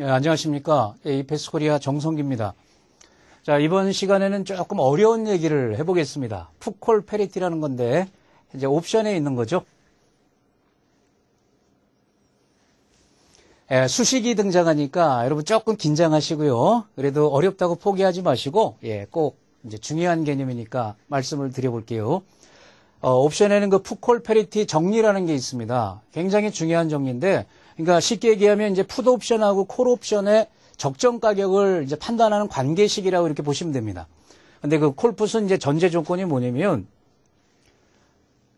예, 안녕하십니까. 에 예, 이페스 코리아 정성기입니다. 자, 이번 시간에는 조금 어려운 얘기를 해보겠습니다. 푸콜 페리티라는 건데, 이제 옵션에 있는 거죠. 예, 수식이 등장하니까 여러분 조금 긴장하시고요. 그래도 어렵다고 포기하지 마시고, 예, 꼭 이제 중요한 개념이니까 말씀을 드려볼게요. 어, 옵션에는 그 푸콜 페리티 정리라는 게 있습니다. 굉장히 중요한 정리인데, 그러니까 쉽게 얘기하면 이제 푸드 옵션하고 콜 옵션의 적정 가격을 이제 판단하는 관계식이라고 이렇게 보시면 됩니다. 근데 그 콜풋은 이제 전제 조건이 뭐냐면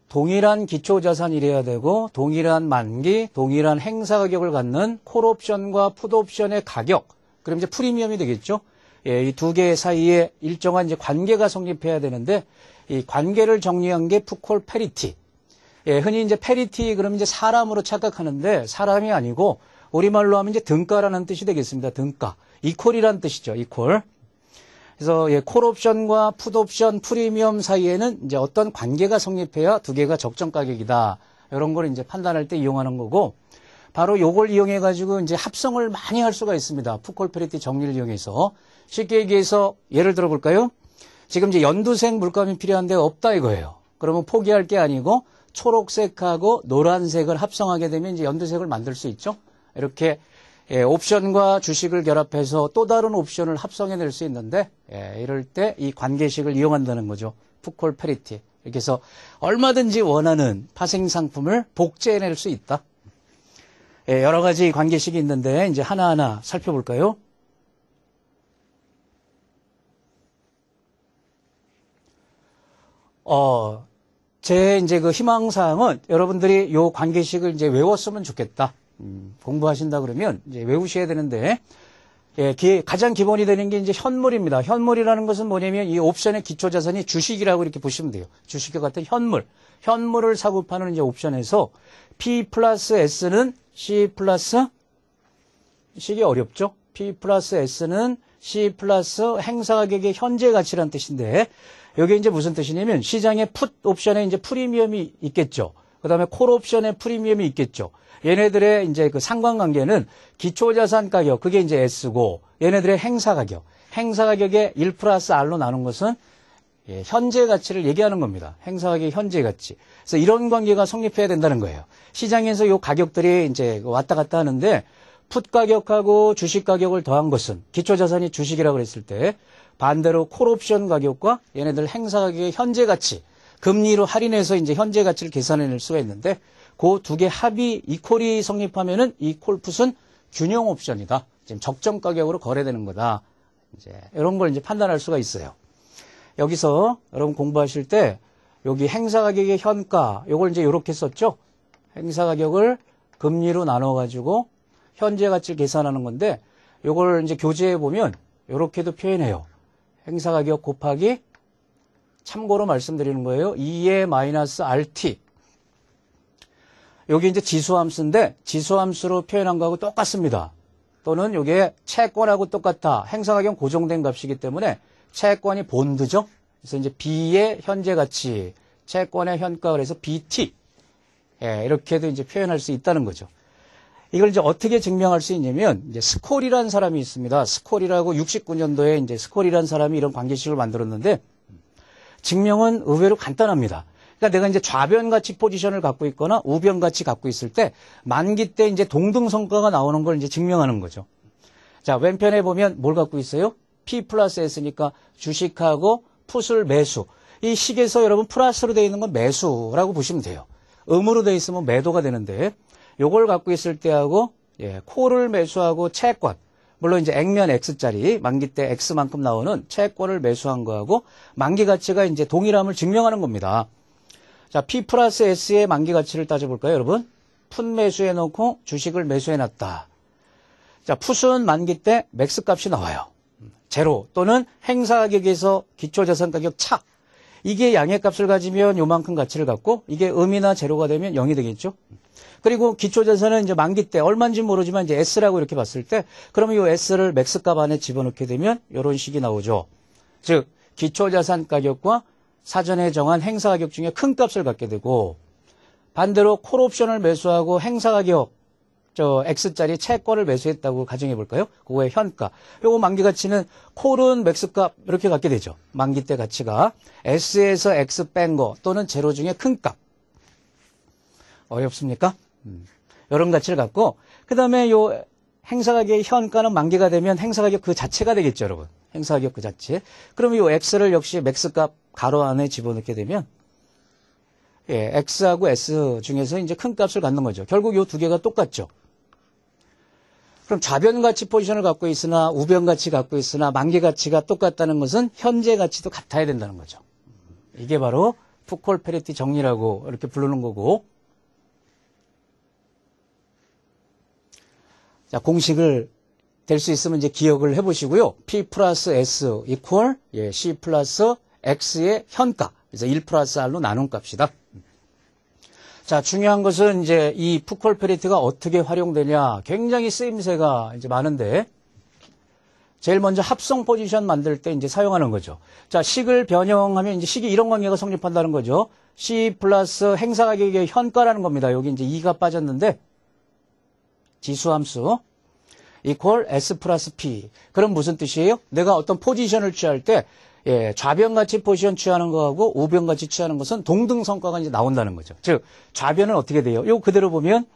동일한 기초 자산이래야 되고 동일한 만기, 동일한 행사 가격을 갖는 콜 옵션과 푸드 옵션의 가격. 그럼 이제 프리미엄이 되겠죠. 예, 이 두 개 사이에 일정한 이제 관계가 성립해야 되는데 이 관계를 정리한 게 푸콜 페리티. 예, 흔히 이제 페리티 그러면 이제 사람으로 착각하는데 사람이 아니고 우리말로 하면 이제 등가라는 뜻이 되겠습니다. 등가. 이퀄이란 뜻이죠. 이퀄. 그래서 예, 콜옵션과 풋옵션, 프리미엄 사이에는 이제 어떤 관계가 성립해야 두 개가 적정 가격이다. 이런 걸 이제 판단할 때 이용하는 거고 바로 요걸 이용해 가지고 이제 합성을 많이 할 수가 있습니다. 푸콜 페리티 정리를 이용해서 쉽게 얘기해서 예를 들어 볼까요? 지금 이제 연두색 물감이 필요한데 없다 이거예요. 그러면 포기할 게 아니고 초록색하고 노란색을 합성하게 되면 이제 연두색을 만들 수 있죠. 이렇게 예, 옵션과 주식을 결합해서 또 다른 옵션을 합성해낼 수 있는데 예, 이럴 때 이 관계식을 이용한다는 거죠. 푸콜 페리티. 이렇게 해서 얼마든지 원하는 파생 상품을 복제해낼 수 있다. 예, 여러 가지 관계식이 있는데 이제 하나하나 살펴볼까요? 어, 제 이제 그 희망사항은 여러분들이 요 관계식을 이제 외웠으면 좋겠다. 음, 공부하신다 그러면 이제 외우셔야 되는데, 예, 기, 가장 기본이 되는 게 이제 현물입니다. 현물이라는 것은 뭐냐면 이 옵션의 기초 자산이 주식이라고 이렇게 보시면 돼요. 주식과 같은 현물. 현물을 사고 파는 이제 옵션에서 P 플러스 S는 C 플러스 C가 어렵죠? P 플러스 S는 C 플러스 행사가격의 현재 가치란 뜻인데 이게 이제 무슨 뜻이냐면 시장의 풋 옵션에 이제 프리미엄이 있겠죠. 그다음에 콜 옵션에 프리미엄이 있겠죠. 얘네들의 이제 그 상관관계는 기초자산 가격 그게 이제 S고 얘네들의 행사 가격 행사 가격의 1 플러스 R로 나눈 것은 예, 현재 가치를 얘기하는 겁니다. 행사 가격의 현재 가치. 그래서 이런 관계가 성립해야 된다는 거예요. 시장에서 요 가격들이 이제 왔다 갔다 하는데 풋 가격하고 주식 가격을 더한 것은 기초자산이 주식이라고 그랬을 때 반대로 콜옵션 가격과 얘네들 행사 가격의 현재 가치 금리로 할인해서 이제 현재 가치를 계산해낼 수가 있는데 그 두 개 합이 이콜이 성립하면은 이 콜풋은 균형 옵션이다. 지금 적정 가격으로 거래되는 거다. 이제 이런 걸 이제 판단할 수가 있어요. 여기서 여러분 공부하실 때 여기 행사 가격의 현가 요걸 이제 이렇게 썼죠. 행사 가격을 금리로 나눠 가지고 현재 가치를 계산하는 건데 요걸 이제 교재에 보면 이렇게도 표현해요. 행사 가격 곱하기 참고로 말씀드리는 거예요. 2의 마이너스 RT. 여기 이제 지수함수인데 지수함수로 표현한 거하고 똑같습니다. 또는 이게 채권하고 똑같아. 행사 가격 고정된 값이기 때문에 채권이 본드죠. 그래서 이제 B의 현재 가치, 채권의 현가 그래서 BT. 예, 이렇게도 이제 표현할 수 있다는 거죠. 이걸 이제 어떻게 증명할 수 있냐면 이제 스콜이라는 사람이 있습니다. 스콜이라고 69년도에 이제 스콜이라는 사람이 이런 관계식을 만들었는데 증명은 의외로 간단합니다. 그러니까 내가 이제 좌변같이 포지션을 갖고 있거나 우변같이 갖고 있을 때 만기 때 이제 동등 성과가 나오는 걸 이제 증명하는 거죠. 자, 왼편에 보면 뭘 갖고 있어요? P 플러스 S니까 주식하고 풋을 매수. 이 식에서 여러분 플러스로 되어 있는 건 매수라고 보시면 돼요. 음으로 되어 있으면 매도가 되는데 요걸 갖고 있을 때하고 예, 콜을 매수하고 채권 물론 이제 액면 X짜리 만기 때 X만큼 나오는 채권을 매수한 거하고 만기 가치가 이제 동일함을 증명하는 겁니다. 자, P 플러스 S의 만기 가치를 따져볼까요, 여러분? 푼 매수해놓고 주식을 매수해놨다. 자, 푸순 만기 때 맥스 값이 나와요. 제로 또는 행사 가격에서 기초자산 가격 차. 이게 양의 값을 가지면 요만큼 가치를 갖고 이게 음이나 제로가 되면 0이 되겠죠. 그리고 기초자산은 이제 만기 때 얼마인지 모르지만 이제 S라고 이렇게 봤을 때 그러면 이 S를 맥스값 안에 집어넣게 되면 이런 식이 나오죠. 즉 기초자산 가격과 사전에 정한 행사 가격 중에 큰 값을 갖게 되고 반대로 콜옵션을 매수하고 행사 가격 저 X짜리 채권을 매수했다고 가정해 볼까요? 그거의 현가. 요거 만기 가치는 콜은 맥스값 이렇게 갖게 되죠. 만기 때 가치가 S에서 X 뺀 거 또는 제로 중에 큰 값. 어렵습니까? 음. 이런 가치를 갖고 그 다음에 요 행사가격의 현가는 만기가 되면 행사가격 그 자체가 되겠죠, 여러분. 행사가격 그 자체. 그럼 이 x를 역시 맥스값 가로 안에 집어넣게 되면 예, x하고 s 중에서 이제 큰 값을 갖는 거죠. 결국 이 두 개가 똑같죠. 그럼 좌변 가치 포지션을 갖고 있으나 우변 가치 갖고 있으나 만기 가치가 똑같다는 것은 현재 가치도 같아야 된다는 거죠. 이게 바로 푸콜 페리티 정리라고 이렇게 부르는 거고 자, 공식을 될 수 있으면 이제 기억을 해보시고요. P 플러스 S 이퀄 예, C 플러스 X의 현가. 그래서 1 플러스 R로 나눈 값이다. 자, 중요한 것은 이제 이 푸콜 페리트가 어떻게 활용되냐. 굉장히 쓰임새가 이제 많은데. 제일 먼저 합성 포지션 만들 때 이제 사용하는 거죠. 자, 식을 변형하면 이제 식이 이런 관계가 성립한다는 거죠. C 플러스 행사 가격의 현가라는 겁니다. 여기 이제 2가 빠졌는데 지수함수 equal s 플러스 p. 그럼 무슨 뜻이에요? 내가 어떤 포지션을 취할 때 예, 좌변같이 포지션 취하는 거하고 우변같이 취하는 것은 동등 성과가 이제 나온다는 거죠. 즉 좌변은 어떻게 돼요? 요 그대로 보면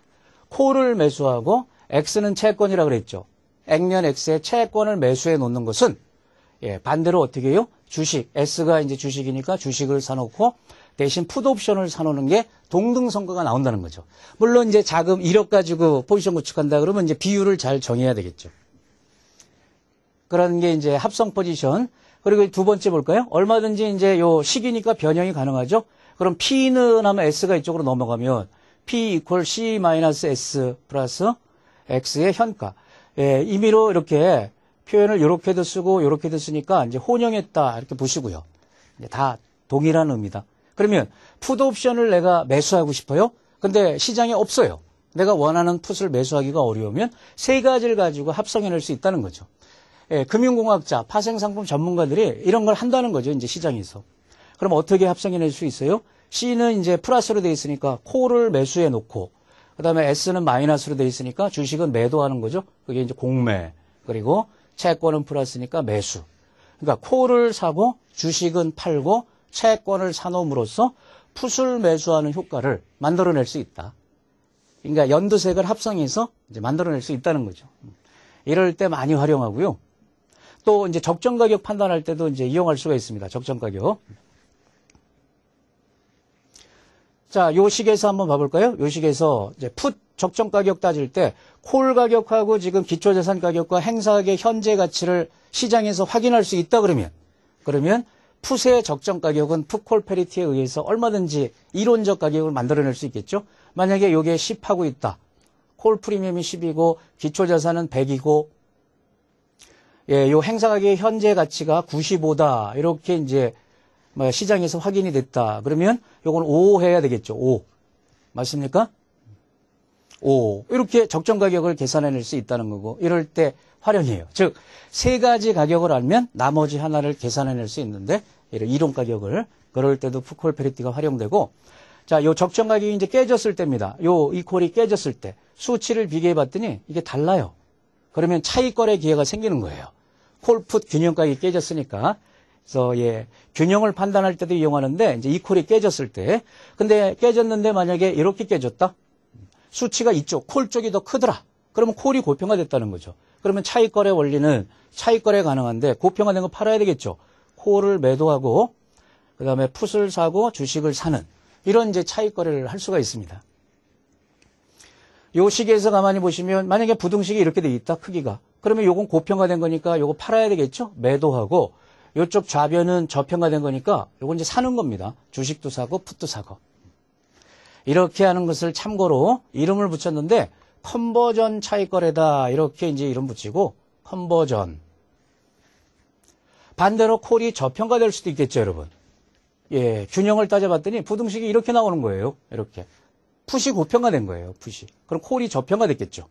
콜을 매수하고 x는 채권이라 고 그랬죠. 액면 x의 채권을 매수해 놓는 것은 예, 반대로 어떻게 해요? 주식 S가 이제 주식이니까 주식을 사놓고 대신 푸드옵션을 사놓는 게 동등 성과가 나온다는 거죠. 물론 이제 자금 1억 가지고 포지션 구축한다 그러면 이제 비율을 잘 정해야 되겠죠. 그런 게 이제 합성 포지션. 그리고 두 번째 볼까요? 얼마든지 이제 요 식이니까 변형이 가능하죠. 그럼 P는 아마 S가 이쪽으로 넘어가면 P equal C 마이너스 S 플러스 X의 현가. 예, 임의로 이렇게 표현을 이렇게도 쓰고 이렇게도 쓰니까 이제 혼용했다 이렇게 보시고요. 다 동일한 의미다. 그러면 푸드 옵션을 내가 매수하고 싶어요. 근데 시장에 없어요. 내가 원하는 풋을 매수하기가 어려우면 세 가지를 가지고 합성해낼 수 있다는 거죠. 예, 금융공학자, 파생상품 전문가들이 이런 걸 한다는 거죠. 이제 시장에서. 그럼 어떻게 합성해낼 수 있어요? C는 이제 플러스로 돼 있으니까 코를 매수해 놓고 그다음에 S는 마이너스로 돼 있으니까 주식은 매도하는 거죠. 그게 이제 공매. 그리고 채권은 플러스니까 매수. 그러니까 코를 사고 주식은 팔고 채권을 사놓음으로써 풋을 매수하는 효과를 만들어낼 수 있다. 그러니까 연두색을 합성해서 이제 만들어낼 수 있다는 거죠. 이럴 때 많이 활용하고요. 또 이제 적정 가격 판단할 때도 이제 이용할 수가 있습니다. 적정 가격. 자, 요 식에서 한번 봐볼까요? 요 식에서 이제 풋 적정 가격 따질 때 콜 가격하고 지금 기초재산 가격과 행사액의 현재 가치를 시장에서 확인할 수 있다 그러면 그러면 풋의 적정 가격은 풋콜 페리티에 의해서 얼마든지 이론적 가격을 만들어낼 수 있겠죠. 만약에 이게 10하고 있다. 콜 프리미엄이 10이고 기초자산은 100이고 예, 요 행사가격의 현재 가치가 95다. 이렇게 이제 뭐 시장에서 확인이 됐다. 그러면 요건 5 해야 되겠죠. 5. 맞습니까? 5 이렇게 적정 가격을 계산해낼 수 있다는 거고 이럴 때 활용이에요. 즉 세 가지 가격을 알면 나머지 하나를 계산해낼 수 있는데 이런 이론 가격을 그럴 때도 푸콜 페리티가 활용되고 자, 요 적정 가격이 이제 깨졌을 때입니다. 요 이퀄이 깨졌을 때 수치를 비교해 봤더니 이게 달라요. 그러면 차익 거래 기회가 생기는 거예요. 콜풋 균형 가격이 깨졌으니까 그래서 예, 균형을 판단할 때도 이용하는데 이제 이퀄이 깨졌을 때 근데 깨졌는데 만약에 이렇게 깨졌다. 수치가 이쪽, 콜 쪽이 더 크더라. 그러면 콜이 고평가됐다는 거죠. 그러면 차익거래 원리는 차익거래 가능한데 고평가된 거 팔아야 되겠죠. 콜을 매도하고 그 다음에 풋을 사고 주식을 사는 이런 이제 차익거래를 할 수가 있습니다. 요 시기에서 가만히 보시면 만약에 부등식이 이렇게 돼 있다 크기가 그러면 요건 고평가된 거니까 요거 팔아야 되겠죠 매도하고 요쪽 좌변은 저평가된 거니까 요건 이제 사는 겁니다 주식도 사고 풋도 사고 이렇게 하는 것을 참고로 이름을 붙였는데 컨버전 차익 거래다 이렇게 이제 이름 붙이고 컨버전 반대로 콜이 저평가될 수도 있겠죠 여러분 예 균형을 따져봤더니 부등식이 이렇게 나오는 거예요 이렇게 푸시 고평가된 거예요 푸시 그럼 콜이 저평가됐겠죠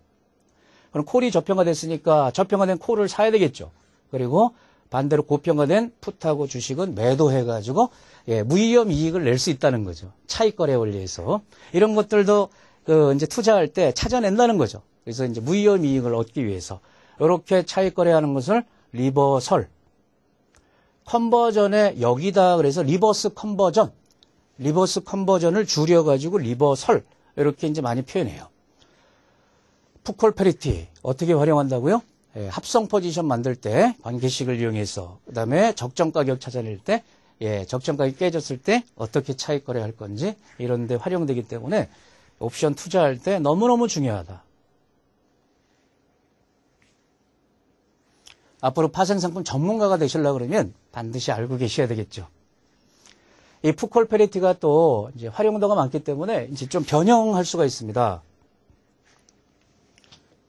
그럼 콜이 저평가됐으니까 저평가된 콜을 사야 되겠죠 그리고 반대로 고평가된 풋하고 주식은 매도해가지고 예, 무위험 이익을 낼 수 있다는 거죠. 차익거래 원리에서 이런 것들도 그 이제 투자할 때 찾아낸다는 거죠. 그래서 이제 무위험 이익을 얻기 위해서 이렇게 차익거래하는 것을 리버설 컨버전에 여기다 그래서 리버스 컨버전 리버스 컨버전을 줄여가지고 리버설 이렇게 이제 많이 표현해요. 푸콜 페리티 어떻게 활용한다고요? 예, 합성 포지션 만들 때 관계식을 이용해서 그다음에 적정 가격 찾아낼 때 예, 적정가이 깨졌을 때 어떻게 차익 거래할 건지 이런 데 활용되기 때문에 옵션 투자할 때 너무너무 중요하다. 앞으로 파생상품 전문가가 되시려 그러면 반드시 알고 계셔야 되겠죠. 이 푸콜 페리티가 또 이제 활용도가 많기 때문에 이제 좀 변형할 수가 있습니다.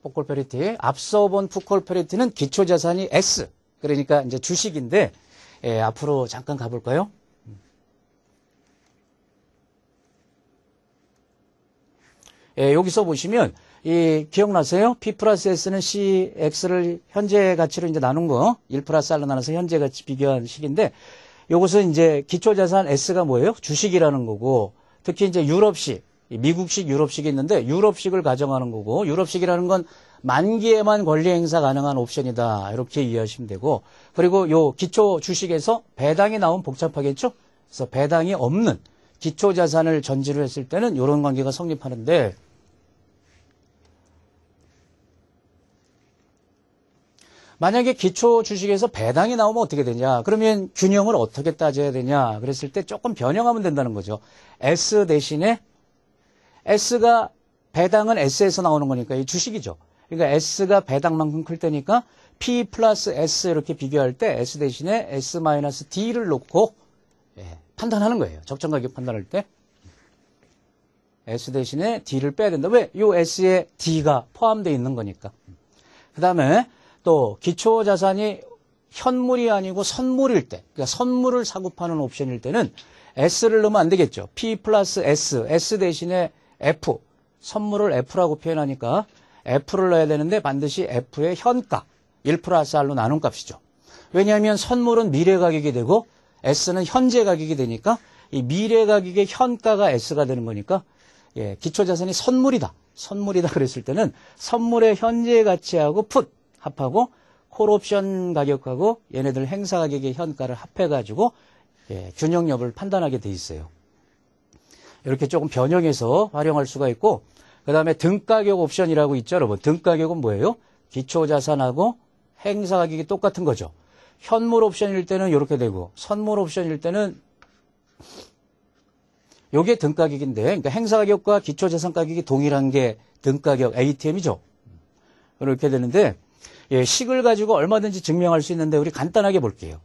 푸콜 페리티 앞서 본 푸콜 페리티는 기초 자산이 S 그러니까 이제 주식인데 예, 앞으로 잠깐 가볼까요? 예, 여기서 보시면 이 기억나세요? P 플러스 S는 CX를 현재 가치로 이제 나눈 거, 1 플러스 R로 나눠서 현재 가치 비교한 식인데 요것은 이제 기초 자산 S가 뭐예요? 주식이라는 거고 특히 이제 유럽식, 미국식, 유럽식이 있는데 유럽식을 가정하는 거고 유럽식이라는 건 만기에만 권리 행사 가능한 옵션이다. 이렇게 이해하시면 되고 그리고 요 기초 주식에서 배당이 나온 복잡하겠죠? 그래서 배당이 없는 기초 자산을 전지로 했을 때는 이런 관계가 성립하는데 만약에 기초 주식에서 배당이 나오면 어떻게 되냐? 그러면 균형을 어떻게 따져야 되냐? 그랬을 때 조금 변형하면 된다는 거죠. S 대신에 S가 배당은 S에서 나오는 거니까 이 주식이죠. 그러니까 S가 배당만큼 클 때니까 P 플러스 S 이렇게 비교할 때 S 대신에 S 마이너스 D를 놓고 예, 판단하는 거예요. 적정 가격 판단할 때 S 대신에 D를 빼야 된다. 왜? 요 S에 D가 포함되어 있는 거니까. 그 다음에 또 기초 자산이 현물이 아니고 선물일 때, 그러니까 선물을 사고 파는 옵션일 때는 S를 넣으면 안 되겠죠. P 플러스 S, S 대신에 F, 선물을 F라고 표현하니까 F를 넣어야 되는데 반드시 F의 현가 1 플러스 R로 나눈 값이죠. 왜냐하면 선물은 미래 가격이 되고 S는 현재 가격이 되니까 이 미래 가격의 현가가 S가 되는 거니까 예, 기초자산이 선물이다. 선물이다 그랬을 때는 선물의 현재 가치하고 풋 합하고 콜옵션 가격하고 얘네들 행사 가격의 현가를 합해가지고 예, 균형 여부를 판단하게 돼 있어요. 이렇게 조금 변형해서 활용할 수가 있고 그 다음에 등가격 옵션이라고 있죠, 여러분. 등가격은 뭐예요? 기초자산하고 행사가격이 똑같은 거죠. 현물 옵션일 때는 이렇게 되고 선물 옵션일 때는 이게 등가격인데 그러니까 행사가격과 기초자산가격이 동일한 게 등가격 ATM이죠. 이렇게 되는데 예, 식을 가지고 얼마든지 증명할 수 있는데 우리 간단하게 볼게요.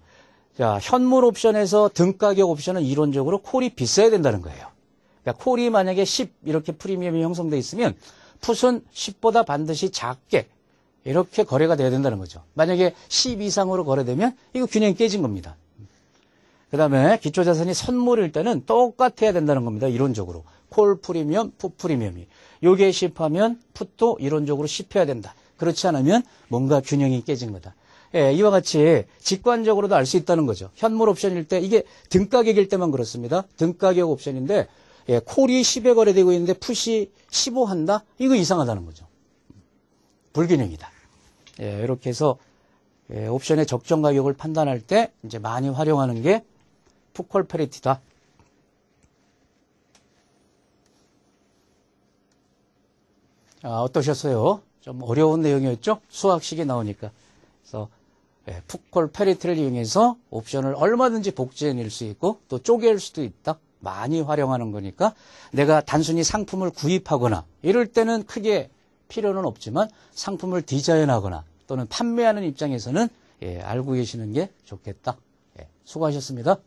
자, 현물 옵션에서 등가격 옵션은 이론적으로 콜이 비싸야 된다는 거예요. 그러니까 콜이 만약에 10 이렇게 프리미엄이 형성돼 있으면 풋은 10보다 반드시 작게 이렇게 거래가 돼야 된다는 거죠. 만약에 10 이상으로 거래되면 이거 균형이 깨진 겁니다. 그 다음에 기초자산이 선물일 때는 똑같아야 된다는 겁니다. 이론적으로. 콜 프리미엄, 풋 프리미엄이. 요게 10하면 풋도 이론적으로 10해야 된다. 그렇지 않으면 뭔가 균형이 깨진 거다. 예, 이와 같이 직관적으로도 알 수 있다는 거죠. 현물 옵션일 때 이게 등가격일 때만 그렇습니다. 등가격 옵션인데 예, 콜이 10에 거래되고 있는데 푸시 15 한다? 이거 이상하다는 거죠. 불균형이다. 예, 이렇게 해서 예, 옵션의 적정 가격을 판단할 때 이제 많이 활용하는 게 풋콜 페리티다 아, 어떠셨어요? 좀 어려운 내용이었죠? 수학식이 나오니까. 그래서 예, 풋콜 페리티를 이용해서 옵션을 얼마든지 복제해낼 수 있고 또 쪼갤 수도 있다. 많이 활용하는 거니까 내가 단순히 상품을 구입하거나 이럴 때는 크게 필요는 없지만 상품을 디자인하거나 또는 판매하는 입장에서는 예, 알고 계시는 게 좋겠다. 예, 수고하셨습니다.